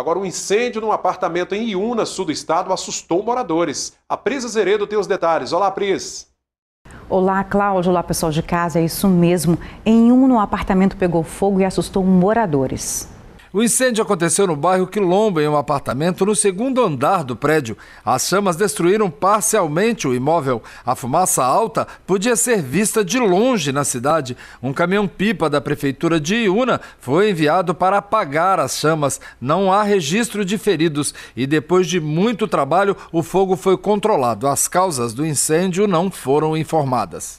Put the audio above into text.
Agora, um incêndio num apartamento em Iuna, sul do estado, assustou moradores. A Pris Zeredo tem os detalhes. Olá, Pris. Olá, Cláudio. Olá, pessoal de casa. É isso mesmo. Em Iuna, um apartamento pegou fogo e assustou moradores. O incêndio aconteceu no bairro Quilombo, em um apartamento no segundo andar do prédio. As chamas destruíram parcialmente o imóvel. A fumaça alta podia ser vista de longe na cidade. Um caminhão-pipa da prefeitura de Iuna foi enviado para apagar as chamas. Não há registro de feridos e depois de muito trabalho, o fogo foi controlado. As causas do incêndio não foram informadas.